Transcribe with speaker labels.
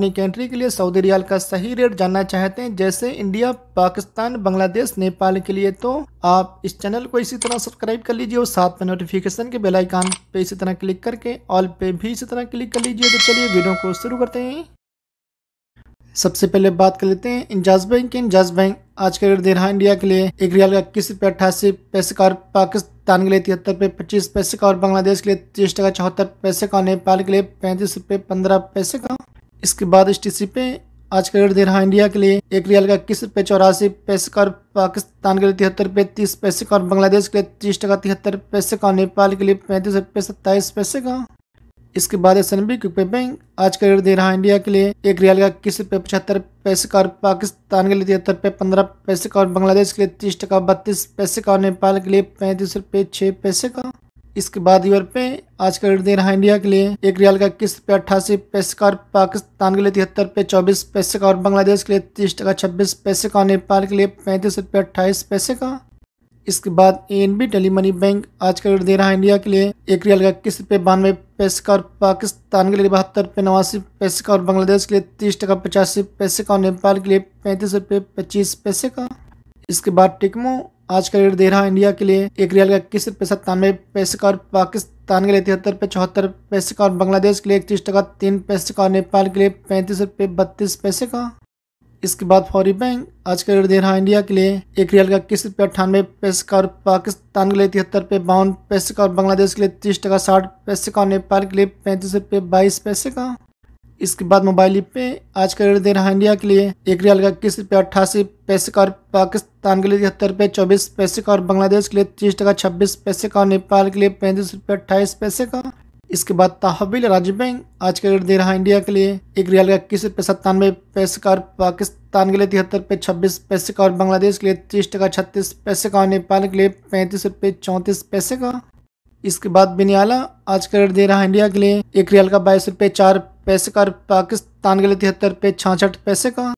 Speaker 1: अपनी कंट्री के लिए सऊदी रियाल का सही रेट जानना चाहते हैं जैसे इंडिया पाकिस्तान बांग्लादेश नेपाल के लिए तो आप इस चैनल को इसी तरह सब्सक्राइब कर लीजिए और साथ में नोटिफिकेशन के बेल आइकन पे इसी तरह क्लिक करके ऑल पे भी इसी तरह क्लिक कर लीजिए तो चलिए वीडियो को शुरू करते हैं सबसे पहले बात कर लेते हैं इंजाज बैंक की इंजाज बैंक आज का रेट दे रहा है इंडिया के लिए एक रियाल का इक्कीस रुपये अट्ठासी पैसे का और पाकिस्तान के लिए तिहत्तर रुपये पच्चीस पैसे का और बांग्लादेश के लिए तीस टका चौहत्तर पैसे का नेपाल के लिए पैंतीस रुपये पंद्रह पैसे का इसके बाद एस टी सी पे आज का रेट दे रहा है इंडिया के लिए एक रियाल का इक्कीस रुपये चौरासी पैसे का पाकिस्तान के लिए तिहत्तर रुपये तीस पैसे का और बांग्लादेश के लिए तीस टका तिहत्तर पैसे का नेपाल के लिए पैंतीस रुपये सत्ताईस पैसे का इसके बाद S N B quick bank आज का रेट दे रहा है इंडिया के लिए एक रियाल का इक्कीस रुपये पचहत्तर पैसे का और पाकिस्तान के लिए तिहत्तर रुपये पंद्रह पैसे का और बांग्लादेश के लिए तीस टका बत्तीस पैसे का और नेपाल के लिए पैंतीस रुपये छः पैसे का इसके बाद यूरोपे पे आज का रेट दे रहा है इंडिया के लिए एक रियाल का इक्कीस रुपये अट्ठासी पैसे का और पाकिस्तान के लिए तिहत्तर रुपये चौबीस पैसे का और बांग्लादेश के लिए तीस टका छब्बीस पैसे का नेपाल के लिए पैंतीस रुपये अट्ठाईस पैसे का इसके बाद A N B tele money bank आज का रेट दे रहा है इंडिया के लिए एक रियाल का इक्कीस रुपये बानवे पैसे का और पाकिस्तान के लिए बहत्तर रुपये नवासी पैसे का और बांग्लादेश के लिए तीस टका पचासी पैसे का और नेपाल के लिए पैंतीस रुपये पच्चीस पैसे का इसके बाद टिकमो आज का रेट दे रहा इंडिया के लिए एक रियल का इक्कीस रुपये सत्तानवे पैसे का और पाकिस्तान के लिए तिहत्तर रुपये चौहत्तर पैसे का और बांग्लादेश के लिए इकतीस टका तीन पैसे का और नेपाल के लिए पैंतीस रुपये बत्तीस पैसे का इसके बाद फौरी बैंक आज का रेट दे रहा इंडिया के लिए एक रियल का इक्कीस रुपये अट्ठानवे पैसे का और पाकिस्तान के लिए तिहत्तर रुपये बावन पैसे का और बांग्लादेश के लिए तीस टका साठ पैसे का और नेपाल के लिए पैंतीस रुपये बाईस पैसे का इसके बाद मोबाइल ऐप में आज का रेट दे रहा है इंडिया के लिए एक रियाल का इक्कीस रुपये अट्ठासी पैसे का और पाकिस्तान के लिए तिहत्तर रुपये चौबीस पैसे का और बांग्लादेश के लिए तीस टका छब्बीस पैसे का और नेपाल के लिए पैंतीस रुपये अट्ठाईस पैसे का इसके बाद तहबिल राज्य बैंक आज का रेट दे रहा है इंडिया के लिए एक रियाल का इक्कीस रुपये सत्तानवे पैसे का और पाकिस्तान के लिए तिहत्तर रुपये छब्बीस पैसे का और बांग्लादेश के लिए तीस टका छत्तीस पैसे का और नेपाल के लिए पैंतीस रुपये चौंतीस पैसे का इसके बाद बेनियाला आज का रेट दे रहा है इंडिया के लिए एक रियाल का बाईस रुपये चार पैसे का पाकिस्तान के लिए तिहत्तर रुपये छाछठ पैसे का